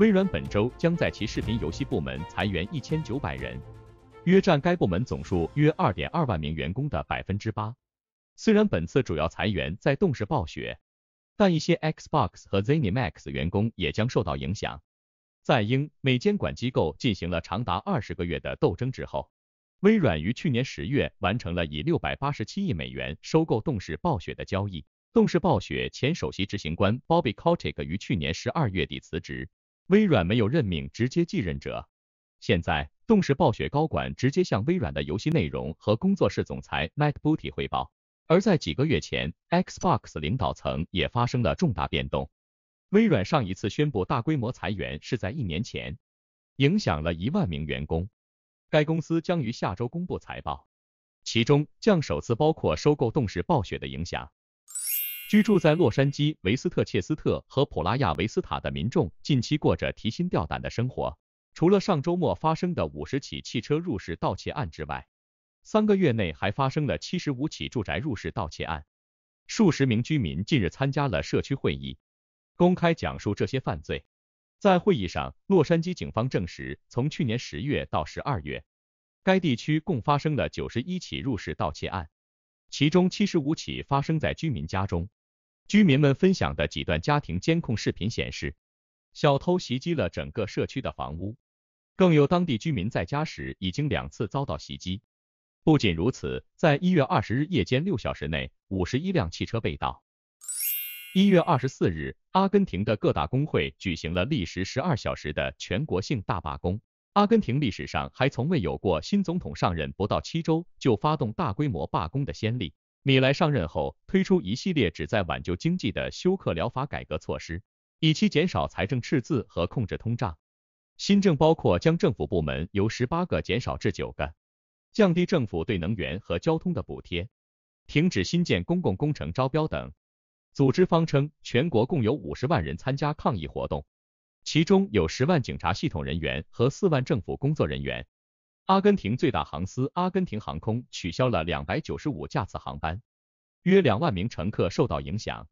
微软本周将在其视频游戏部门裁员一千九百人，约占该部门总数约二点二万名员工的百分之八。虽然本次主要裁员在动视暴雪，但一些 Xbox 和 Zenimax 员工也将受到影响。在英美监管机构进行了长达二十个月的斗争之后，微软于去年十月完成了以六百八十七亿美元收购动视暴雪的交易。动视暴雪前首席执行官 Bobby Kotick 于去年十二月底辞职。微软没有任命直接继任者。现在，动视暴雪高管直接向微软的游戏内容和工作室总裁 Matt Booty 报而在几个月前，Xbox 领导层也发生了重大变动。微软上一次宣布大规模裁员是在一年前，影响了一万名员工。该公司将于下周公布财报，其中将首次包括收购动视暴雪的影响。居住在洛杉矶维斯特切斯特和普拉亚维斯塔的民众近期过着提心吊胆的生活。除了上周末发生的五十起汽车入室盗窃案之外，三个月内还发生了七十五起住宅入室盗窃案。数十名居民近日参加了社区会议，公开讲述这些犯罪。在会议上，洛杉矶警方证实，从去年十月到十二月，该地区共发生了九十一起入室盗窃案，其中七十五起发生在居民家中。居民们分享的几段家庭监控视频显示，小偷袭击了整个社区的房屋，更有当地居民在家时已经两次遭到袭击。不仅如此，在一月二十日夜间六小时内，五十一辆汽车被盗。一月二十四日，阿根廷的各大工会举行了历时十二小时的全国性大罢工。阿根廷历史上还从未有过新总统上任不到七周就发动大规模罢工的先例。米莱上任后推出一系列旨在挽救经济的休克疗法改革措施，以期减少财政赤字和控制通胀。新政包括将政府部门由十八个减少至九个，降低政府对能源和交通的补贴，停止新建公共工程招标等。组织方称，全国共有五十万人参加抗议活动，其中有十万警察系统人员和四万政府工作人员。阿根廷最大航司阿根廷航空取消了两百九十五架次航班，约两万名乘客受到影响。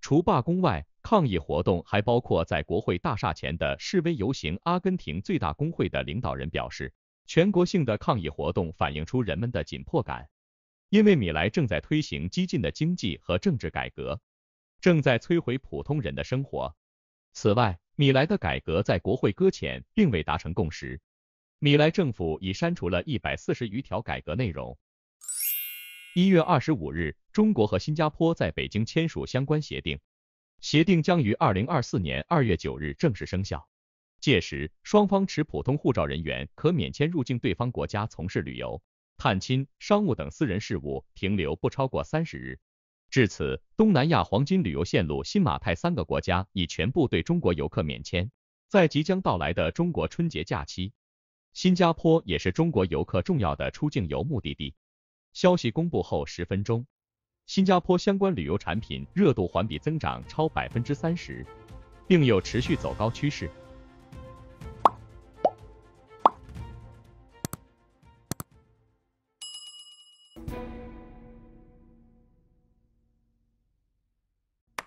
除罢工外，抗议活动还包括在国会大厦前的示威游行。阿根廷最大工会的领导人表示，全国性的抗议活动反映出人们的紧迫感，因为米莱正在推行激进的经济和政治改革，正在摧毁普通人的生活。此外，米莱的改革在国会搁浅，并未达成共识。米莱政府已删除了一百四十余条改革内容。一月二十五日，中国和新加坡在北京签署相关协定，协定将于二零二四年二月九日正式生效。届时，双方持普通护照人员可免签入境对方国家从事旅游、探亲、商务等私人事务，停留不超过三十日。至此，东南亚黄金旅游线路新马泰三个国家已全部对中国游客免签。在即将到来的中国春节假期，新加坡也是中国游客重要的出境游目的地。消息公布后十分钟，新加坡相关旅游产品热度环比增长超百分之三十，并有持续走高趋势。